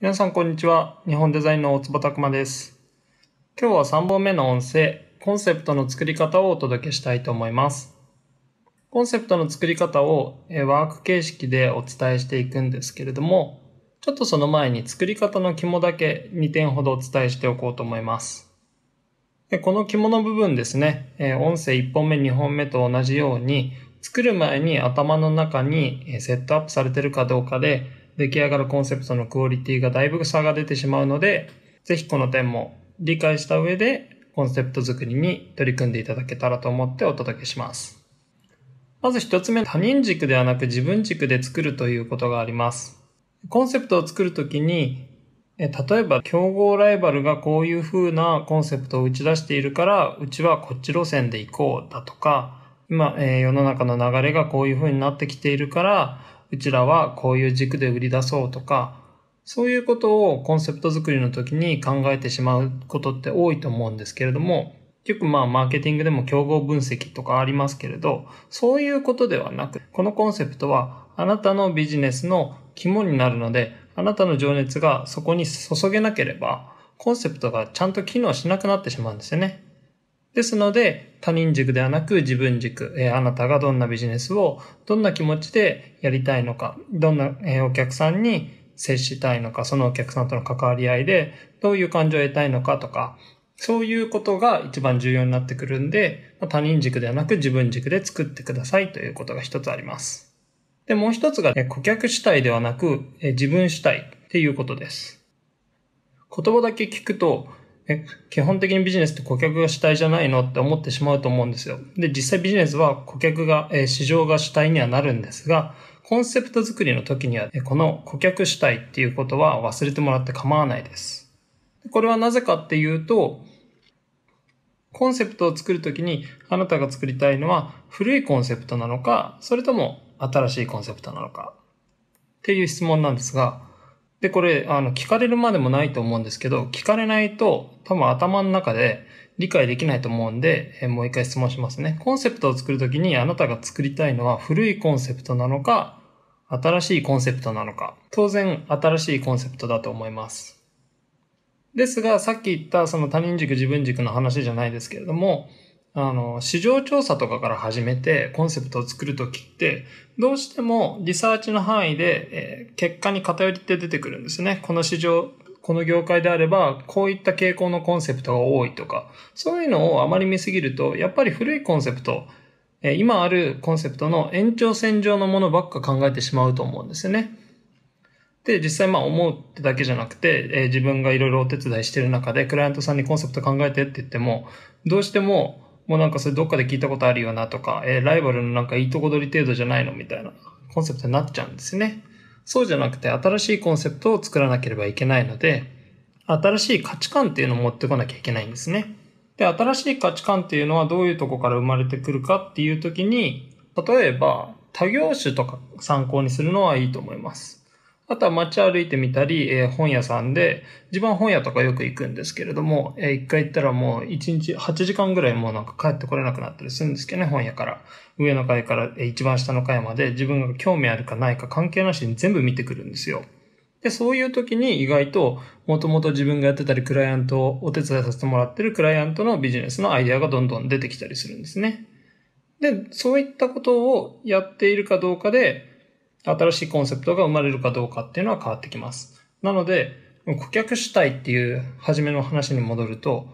皆さん、こんにちは。日本デザインの大坪拓馬です。今日は3本目の音声、コンセプトの作り方をお届けしたいと思います。コンセプトの作り方をワーク形式でお伝えしていくんですけれども、ちょっとその前に作り方の肝だけ2点ほどお伝えしておこうと思います。でこの肝の部分ですね、音声1本目、2本目と同じように、作る前に頭の中にセットアップされてるかどうかで、出来上がるコンセプトのクオリティがだいぶ差が出てしまうので、ぜひこの点も理解した上でコンセプト作りに取り組んでいただけたらと思ってお届けします。まず一つ目、他人軸ではなく自分軸で作るということがあります。コンセプトを作るときに、例えば競合ライバルがこういう風なコンセプトを打ち出しているから、うちはこっち路線で行こうだとか、今、えー、世の中の流れがこういう風になってきているから、うちらはこういう軸で売り出そうとか、そういうことをコンセプト作りの時に考えてしまうことって多いと思うんですけれども、よくまあマーケティングでも競合分析とかありますけれど、そういうことではなく、このコンセプトはあなたのビジネスの肝になるので、あなたの情熱がそこに注げなければ、コンセプトがちゃんと機能しなくなってしまうんですよね。ですので、他人軸ではなく自分軸、えー、あなたがどんなビジネスをどんな気持ちでやりたいのか、どんな、えー、お客さんに接したいのか、そのお客さんとの関わり合いでどういう感情を得たいのかとか、そういうことが一番重要になってくるんで、まあ、他人軸ではなく自分軸で作ってくださいということが一つあります。で、もう一つが、顧客主体ではなく、えー、自分主体っていうことです。言葉だけ聞くと、え基本的にビジネスって顧客が主体じゃないのって思ってしまうと思うんですよ。で、実際ビジネスは顧客が、え市場が主体にはなるんですが、コンセプト作りの時には、この顧客主体っていうことは忘れてもらって構わないです。これはなぜかっていうと、コンセプトを作るときにあなたが作りたいのは古いコンセプトなのか、それとも新しいコンセプトなのかっていう質問なんですが、で、これ、あの、聞かれるまでもないと思うんですけど、聞かれないと、多分頭の中で理解できないと思うんで、えもう一回質問しますね。コンセプトを作るときに、あなたが作りたいのは古いコンセプトなのか、新しいコンセプトなのか。当然、新しいコンセプトだと思います。ですが、さっき言ったその他人軸自分軸の話じゃないですけれども、あの、市場調査とかから始めてコンセプトを作るときって、どうしてもリサーチの範囲で、え結果に偏りって出てくるんですね。この市場、この業界であれば、こういった傾向のコンセプトが多いとか、そういうのをあまり見すぎると、やっぱり古いコンセプト、え今あるコンセプトの延長線上のものばっか考えてしまうと思うんですよね。で、実際まあ思うってだけじゃなくて、え自分がいろいろお手伝いしてる中で、クライアントさんにコンセプト考えてって言っても、どうしても、もうなんかそれどっかで聞いたことあるよなとか、えー、ライバルのなんかいいとこ取り程度じゃないのみたいなコンセプトになっちゃうんですね。そうじゃなくて新しいコンセプトを作らなければいけないので、新しい価値観っていうのを持ってこなきゃいけないんですね。で、新しい価値観っていうのはどういうとこから生まれてくるかっていう時に、例えば、多業種とか参考にするのはいいと思います。あとは街歩いてみたり、えー、本屋さんで、自分は本屋とかよく行くんですけれども、えー、一回行ったらもう一日8時間ぐらいもうなんか帰ってこれなくなったりするんですけどね、本屋から。上の階から一番下の階まで自分が興味あるかないか関係なしに全部見てくるんですよ。で、そういう時に意外と、もともと自分がやってたり、クライアントをお手伝いさせてもらってるクライアントのビジネスのアイデアがどんどん出てきたりするんですね。で、そういったことをやっているかどうかで、新しいコンセプトが生まれるかどうかっていうのは変わってきます。なので、顧客主体っていう初めの話に戻ると、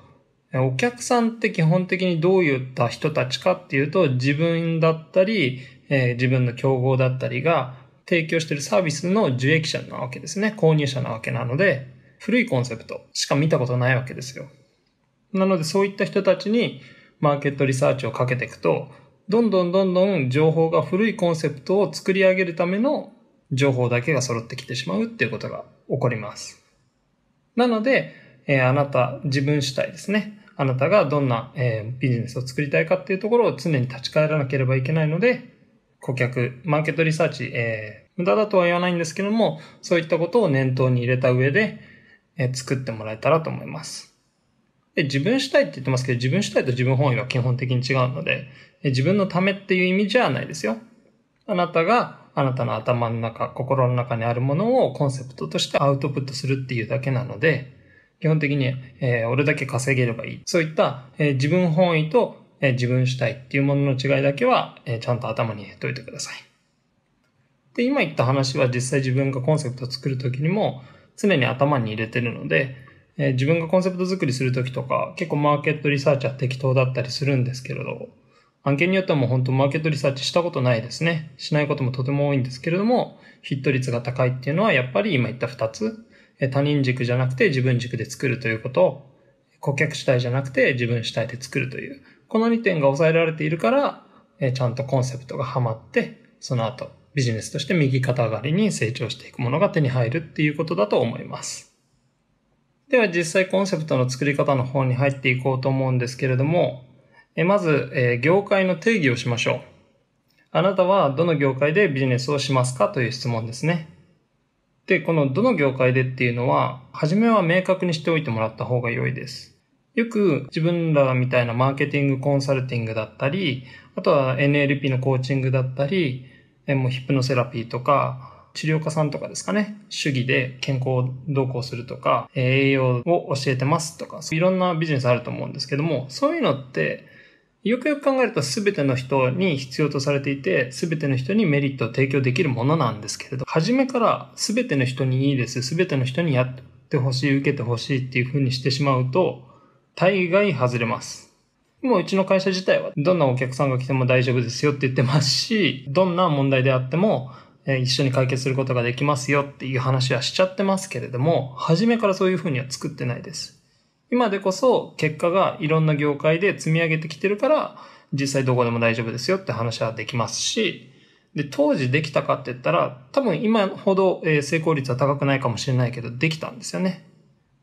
お客さんって基本的にどういった人たちかっていうと、自分だったり、え自分の競合だったりが提供しているサービスの受益者なわけですね。購入者なわけなので、古いコンセプトしか見たことないわけですよ。なのでそういった人たちにマーケットリサーチをかけていくと、どんどんどんどん情報が古いコンセプトを作り上げるための情報だけが揃ってきてしまうっていうことが起こります。なので、えー、あなた、自分主体ですね。あなたがどんな、えー、ビジネスを作りたいかっていうところを常に立ち返らなければいけないので、顧客、マーケットリサーチ、えー、無駄だとは言わないんですけども、そういったことを念頭に入れた上で、えー、作ってもらえたらと思います。で自分主体って言ってますけど、自分主体と自分本位は基本的に違うので、自分のためっていう意味じゃないですよ。あなたが、あなたの頭の中、心の中にあるものをコンセプトとしてアウトプットするっていうだけなので、基本的に、えー、俺だけ稼げればいい。そういった、えー、自分本位と、えー、自分主体っていうものの違いだけは、えちゃんと頭に入れといてください。で、今言った話は実際自分がコンセプトを作るときにも常に頭に入れてるので、えー、自分がコンセプト作りするときとか、結構マーケットリサーチは適当だったりするんですけれど、案件によってはもう本当マーケットリサーチしたことないですね。しないこともとても多いんですけれども、ヒット率が高いっていうのはやっぱり今言った2つ、えー、他人軸じゃなくて自分軸で作るということを、顧客主体じゃなくて自分主体で作るという、この2点が抑えられているから、えー、ちゃんとコンセプトがハマって、その後ビジネスとして右肩上がりに成長していくものが手に入るっていうことだと思います。では実際コンセプトの作り方の方に入っていこうと思うんですけれども、えまず、え業界の定義をしましょう。あなたはどの業界でビジネスをしますかという質問ですね。で、このどの業界でっていうのは、初めは明確にしておいてもらった方が良いです。よく自分らみたいなマーケティングコンサルティングだったり、あとは NLP のコーチングだったり、もうヒップのセラピーとか、治療家さんとかですかね、主義で健康をどうこうするとか、栄養を教えてますとか、いろんなビジネスあると思うんですけども、そういうのって、よくよく考えると全ての人に必要とされていて、全ての人にメリットを提供できるものなんですけれど、初めから全ての人にいいです、全ての人にやってほしい、受けてほしいっていうふうにしてしまうと、大概外れます。もううちの会社自体はどんなお客さんが来ても大丈夫ですよって言ってますし、どんな問題であっても一緒に解決することができますよっていう話はしちゃってますけれども、初めからそういうふうには作ってないです。今でこそ結果がいろんな業界で積み上げてきてるから、実際どこでも大丈夫ですよって話はできますし、で、当時できたかって言ったら、多分今ほど成功率は高くないかもしれないけど、できたんですよね。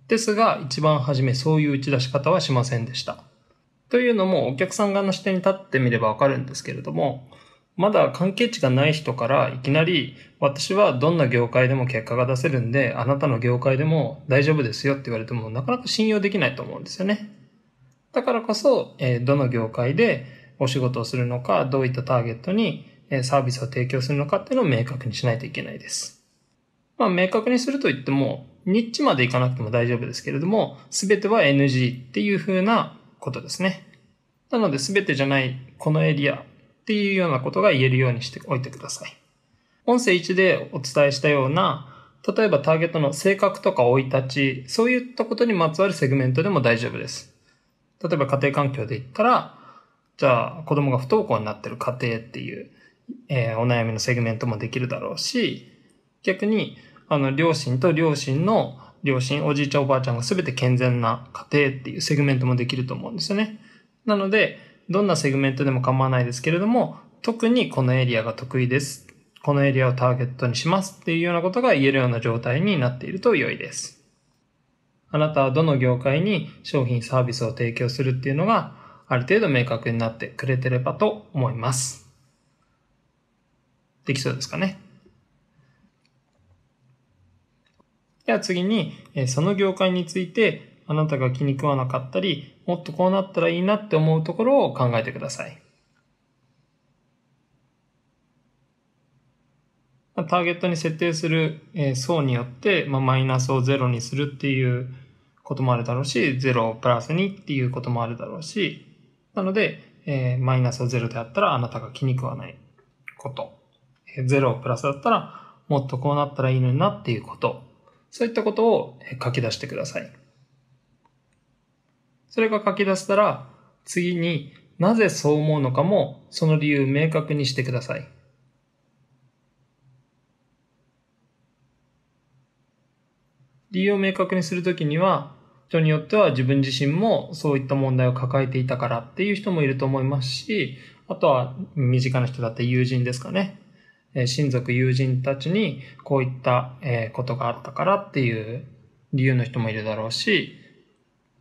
ですが、一番初めそういう打ち出し方はしませんでした。というのも、お客さん側の視点に立ってみればわかるんですけれども、まだ関係値がない人からいきなり私はどんな業界でも結果が出せるんであなたの業界でも大丈夫ですよって言われてもなかなか信用できないと思うんですよね。だからこそ、えどの業界でお仕事をするのか、どういったターゲットにサービスを提供するのかっていうのを明確にしないといけないです。まあ明確にすると言っても、ニッチまでいかなくても大丈夫ですけれども、全ては NG っていう風なことですね。なので全てじゃないこのエリアっていうようなことが言えるようにしておいてください。音声1でお伝えしたような、例えばターゲットの性格とか老い立ち、そういったことにまつわるセグメントでも大丈夫です。例えば家庭環境で言ったら、じゃあ子供が不登校になってる家庭っていう、えー、お悩みのセグメントもできるだろうし、逆に、あの、両親と両親の両親、おじいちゃんおばあちゃんが全て健全な家庭っていうセグメントもできると思うんですよね。なので、どんなセグメントでも構わないですけれども、特にこのエリアが得意です。このエリアをターゲットにしますっていうようなことが言えるような状態になっていると良いです。あなたはどの業界に商品サービスを提供するっていうのがある程度明確になってくれてればと思います。できそうですかね。では次に、その業界についてあなたが気に食わなかったり、もっとこうなったらいいなって思うところを考えてください。ターゲットに設定する層によって、まマイナスをゼロにするっていうこともあるだろうし、ゼロをプラスにっていうこともあるだろうし、なので、えマイナスをゼロであったらあなたが気に食わないこと、えゼロをプラスだったらもっとこうなったらいいのになっていうこと、そういったことを書き出してください。それが書き出せたら、次になぜそう思うのかも、その理由明確にしてください。理由を明確にするときには、人によっては自分自身もそういった問題を抱えていたからっていう人もいると思いますし、あとは身近な人だって友人ですかね。親族、友人たちにこういったことがあったからっていう理由の人もいるだろうし、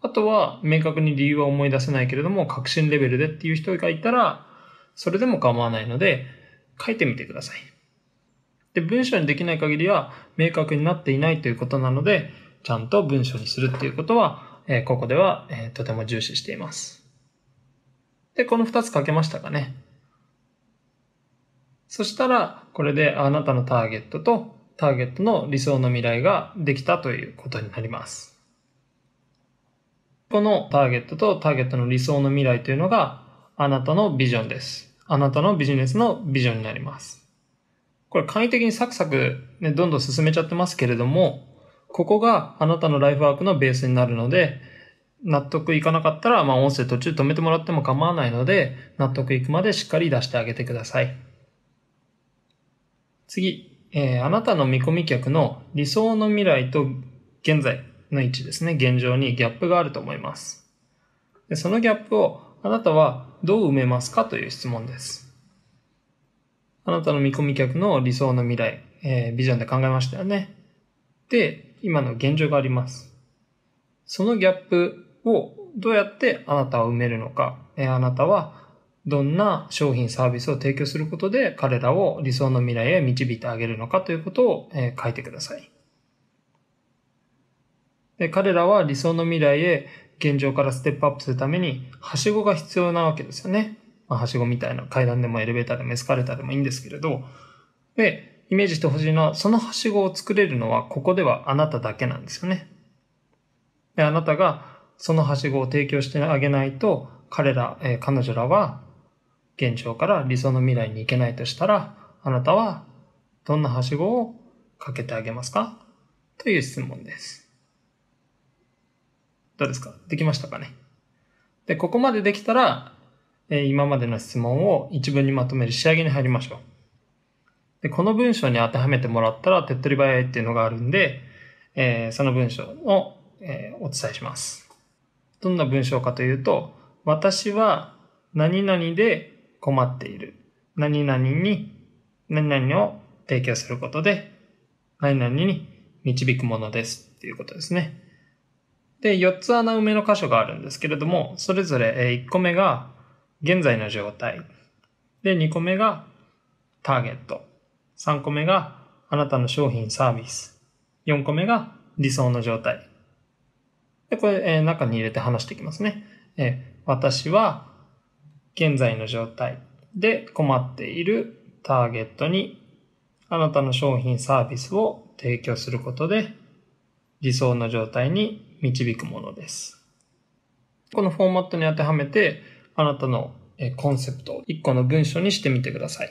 あとは、明確に理由は思い出せないけれども、革新レベルでっていう人がいたら、それでも構わないので、書いてみてください。で、文章にできない限りは、明確になっていないということなので、ちゃんと文章にするっていうことは、えー、ここでは、えー、とても重視しています。で、この二つ書けましたかね。そしたら、これであなたのターゲットとターゲットの理想の未来ができたということになります。このターゲットとターゲットの理想の未来というのがあなたのビジョンです。あなたのビジネスのビジョンになります。これ簡易的にサクサク、ね、どんどん進めちゃってますけれども、ここがあなたのライフワークのベースになるので、納得いかなかったら、まあ音声途中止めてもらっても構わないので、納得いくまでしっかり出してあげてください。次、えー、あなたの見込み客の理想の未来と現在の位置ですね、現状にギャップがあると思います。でそのギャップをあなたはどう埋めますかという質問です。あなたの見込み客の理想の未来、えー、ビジョンで考えましたよね。で、今の現状があります。そのギャップをどうやってあなたを埋めるのか、えー、あなたはどんな商品サービスを提供することで彼らを理想の未来へ導いてあげるのかということを、え書いてください。で、彼らは理想の未来へ現状からステップアップするために、はしごが必要なわけですよね。まあ、はしごみたいな階段でもエレベーターでもエスカレーターでもいいんですけれど、で、イメージしてほしいのは、そのはしごを作れるのは、ここではあなただけなんですよね。で、あなたがそのはしごを提供してあげないと、彼ら、えー、彼女らは、現状から理想の未来に行けないとしたら、あなたはどんなはしごをかけてあげますかという質問です。どうですかできましたかねで、ここまでできたら、え今までの質問を一文にまとめる仕上げに入りましょう。で、この文章に当てはめてもらったら手っ取り早いっていうのがあるんで、えー、その文章を、えー、お伝えします。どんな文章かというと、私は何々で困っている。何々に、何々を提供することで、何々に導くものですっていうことですね。で、4つ穴埋めの箇所があるんですけれども、それぞれ1個目が現在の状態。で、2個目がターゲット。3個目があなたの商品サービス。4個目が理想の状態。で、これ、え中に入れて話していきますね。え私は現在の状態で困っているターゲットにあなたの商品サービスを提供することで理想の状態に導くものです。このフォーマットに当てはめて、あなたのコンセプトを1個の文章にしてみてください。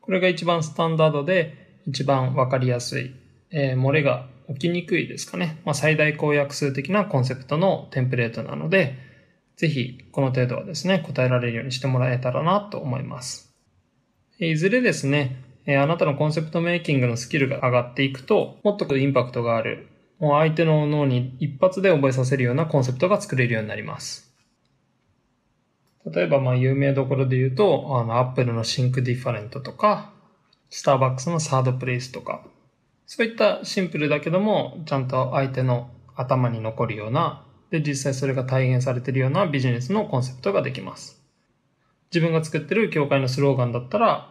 これが一番スタンダードで、一番わかりやすい、えー、漏れが起きにくいですかね。まあ、最大公約数的なコンセプトのテンプレートなので、ぜひこの程度はですね、答えられるようにしてもらえたらなと思います。いずれですね、あなたのコンセプトメイキングのスキルが上がっていくと、もっとインパクトがあるもう相手の脳に一発で覚えさせるようなコンセプトが作れるようになります。例えば、まあ、有名どころで言うと、あの、アップルのシンクディファレントとか、スターバックスのサードプレイスとか、そういったシンプルだけども、ちゃんと相手の頭に残るような、で、実際それが体現されているようなビジネスのコンセプトができます。自分が作ってる協会のスローガンだったら、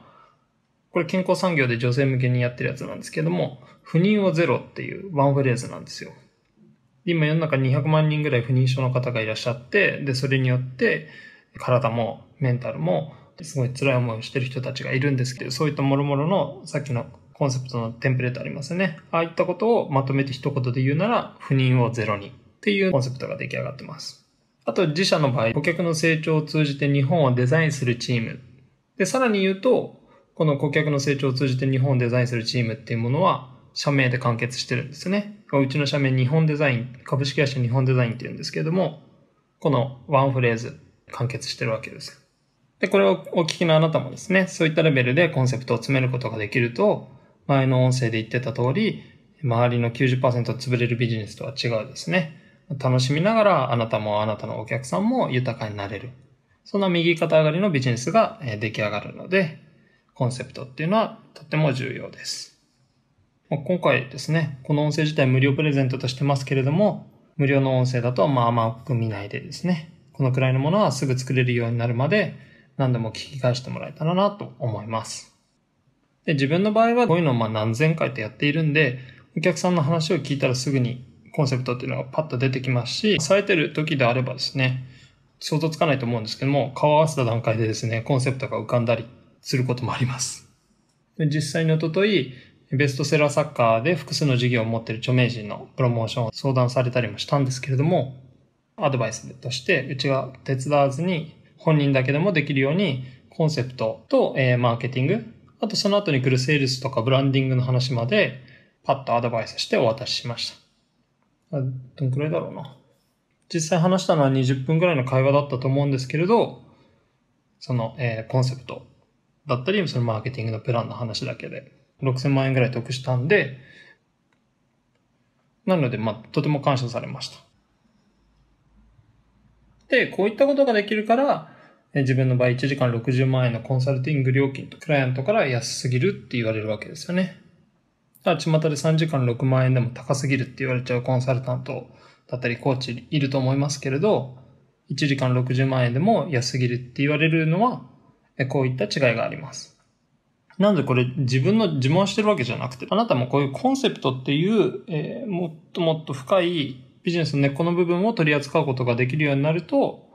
これ健康産業で女性向けにやってるやつなんですけども、不妊をゼロっていうワンフレーズなんですよ。今世の中200万人ぐらい不妊症の方がいらっしゃって、で、それによって体もメンタルもすごい辛い思いをしてる人たちがいるんですけど、そういったもろもろのさっきのコンセプトのテンプレートありますね。ああいったことをまとめて一言で言うなら、不妊をゼロにっていうコンセプトが出来上がってます。あと自社の場合、顧客の成長を通じて日本をデザインするチーム。で、さらに言うと、この顧客の成長を通じて日本をデザインするチームっていうものは、社名で完結してるんですね。うちの社名、日本デザイン、株式会社日本デザインっていうんですけれども、このワンフレーズ完結してるわけです。で、これをお聞きのあなたもですね、そういったレベルでコンセプトを詰めることができると、前の音声で言ってた通り、周りの90%潰れるビジネスとは違うですね。楽しみながらあなたもあなたのお客さんも豊かになれる。そんな右肩上がりのビジネスが出来上がるので、コンセプトっていうのはとっても重要です。ま今回ですね、この音声自体無料プレゼントとしてますけれども、無料の音声だとまあまあ見ないでですね、このくらいのものはすぐ作れるようになるまで何度も聞き返してもらえたらなと思います。で自分の場合はこういうのをまあ何千回とやっているんで、お客さんの話を聞いたらすぐにコンセプトっていうのがパッと出てきますし、咲いてる時であればですね、想像つかないと思うんですけども、顔合わせた段階でですね、コンセプトが浮かんだりすることもあります。実際におととい、ベストセラー作家で複数の事業を持っている著名人のプロモーションを相談されたりもしたんですけれども、アドバイスとして、うちが手伝わずに本人だけでもできるように、コンセプトと、えー、マーケティング、あとその後に来るセールスとかブランディングの話まで、パッとアドバイスしてお渡ししました。どんくらいだろうな。実際話したのは20分くらいの会話だったと思うんですけれど、その、えー、コンセプト、だったり、そのマーケティングのプランの話だけで、6000万円ぐらい得したんで、なので、まあ、とても感謝されました。で、こういったことができるから、自分の場合1時間60万円のコンサルティング料金とクライアントから安すぎるって言われるわけですよね。ただ、巷で3時間6万円でも高すぎるって言われちゃうコンサルタントだったりコーチいると思いますけれど、1時間60万円でも安すぎるって言われるのは、こういった違いがあります。なのでこれ自分の自慢してるわけじゃなくて、あなたもこういうコンセプトっていう、えー、もっともっと深いビジネスの根っこの部分を取り扱うことができるようになると、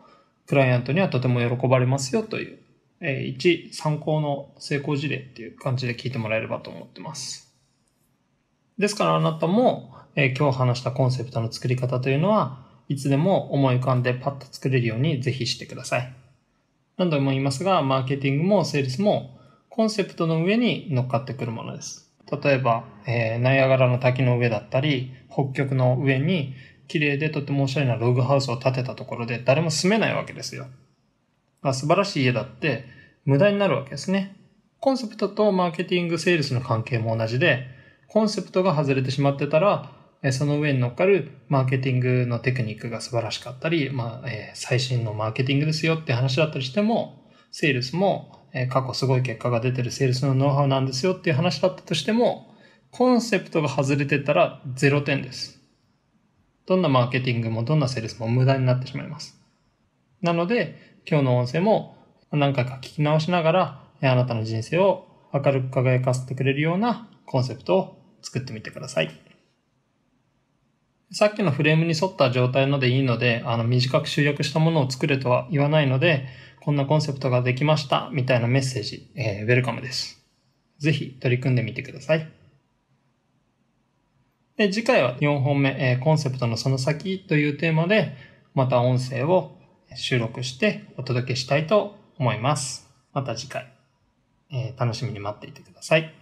クライアントにはとても喜ばれますよという、えー、一参考の成功事例っていう感じで聞いてもらえればと思ってます。ですからあなたも、えー、今日話したコンセプトの作り方というのは、いつでも思い浮かんでパッと作れるようにぜひしてください。何度も言いますが、マーケティングもセールスもコンセプトの上に乗っかってくるものです。例えば、えー、ナイアガラの滝の上だったり、北極の上に綺麗でとてもおしゃれなログハウスを建てたところで誰も住めないわけですよ。が素晴らしい家だって無駄になるわけですね。コンセプトとマーケティング、セールスの関係も同じで、コンセプトが外れてしまってたら、その上に乗っかるマーケティングのテクニックが素晴らしかったり、まあ、え最新のマーケティングですよって話だったりしても、セールスも、え過去すごい結果が出てるセールスのノウハウなんですよっていう話だったとしても、コンセプトが外れてたら0点です。どんなマーケティングもどんなセールスも無駄になってしまいます。なので、今日の音声も何回か聞き直しながら、あなたの人生を明るく輝かせてくれるようなコンセプトを作ってみてください。さっきのフレームに沿った状態のでいいので、あの、短く集約したものを作れとは言わないので、こんなコンセプトができました、みたいなメッセージ、えー、ウェルカムです。ぜひ取り組んでみてください。で、次回は4本目、えー、コンセプトのその先というテーマで、また音声を収録してお届けしたいと思います。また次回、えー、楽しみに待っていてください。